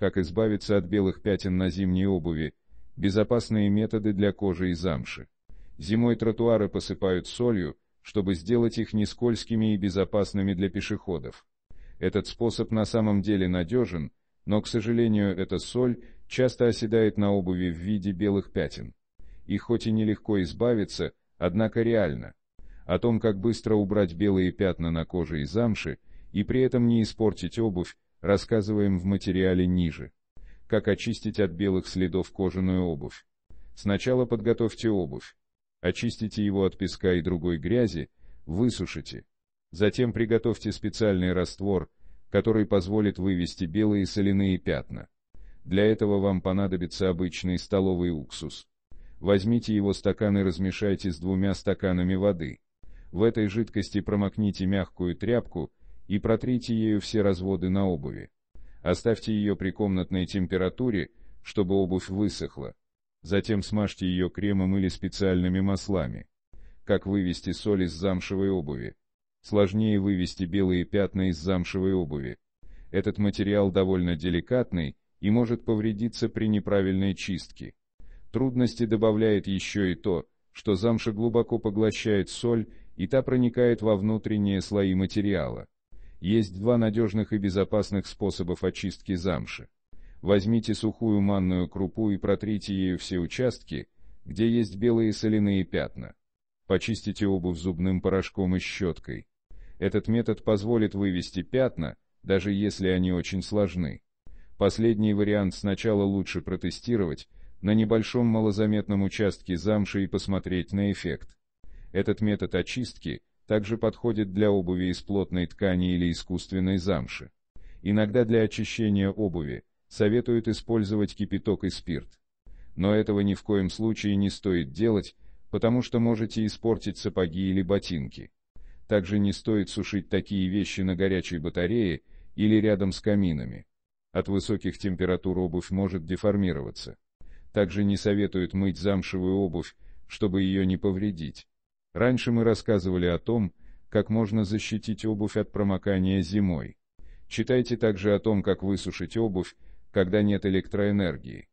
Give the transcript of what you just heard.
как избавиться от белых пятен на зимней обуви, безопасные методы для кожи и замши. Зимой тротуары посыпают солью, чтобы сделать их нескользкими и безопасными для пешеходов. Этот способ на самом деле надежен, но, к сожалению, эта соль часто оседает на обуви в виде белых пятен. И хоть и нелегко избавиться, однако реально. О том, как быстро убрать белые пятна на коже и замше, и при этом не испортить обувь, Рассказываем в материале ниже. Как очистить от белых следов кожаную обувь. Сначала подготовьте обувь. Очистите его от песка и другой грязи, высушите. Затем приготовьте специальный раствор, который позволит вывести белые соляные пятна. Для этого вам понадобится обычный столовый уксус. Возьмите его стакан и размешайте с двумя стаканами воды. В этой жидкости промокните мягкую тряпку и протрите ею все разводы на обуви. Оставьте ее при комнатной температуре, чтобы обувь высохла. Затем смажьте ее кремом или специальными маслами. Как вывести соль из замшевой обуви? Сложнее вывести белые пятна из замшевой обуви. Этот материал довольно деликатный и может повредиться при неправильной чистке. Трудности добавляет еще и то, что замша глубоко поглощает соль, и та проникает во внутренние слои материала. Есть два надежных и безопасных способов очистки замши. Возьмите сухую манную крупу и протрите ею все участки, где есть белые соляные пятна. Почистите обувь зубным порошком и щеткой. Этот метод позволит вывести пятна, даже если они очень сложны. Последний вариант сначала лучше протестировать на небольшом малозаметном участке замши и посмотреть на эффект. Этот метод очистки также подходит для обуви из плотной ткани или искусственной замши. Иногда для очищения обуви советуют использовать кипяток и спирт. Но этого ни в коем случае не стоит делать, потому что можете испортить сапоги или ботинки. Также не стоит сушить такие вещи на горячей батарее или рядом с каминами. От высоких температур обувь может деформироваться. Также не советуют мыть замшевую обувь, чтобы ее не повредить. Раньше мы рассказывали о том, как можно защитить обувь от промокания зимой. Читайте также о том, как высушить обувь, когда нет электроэнергии.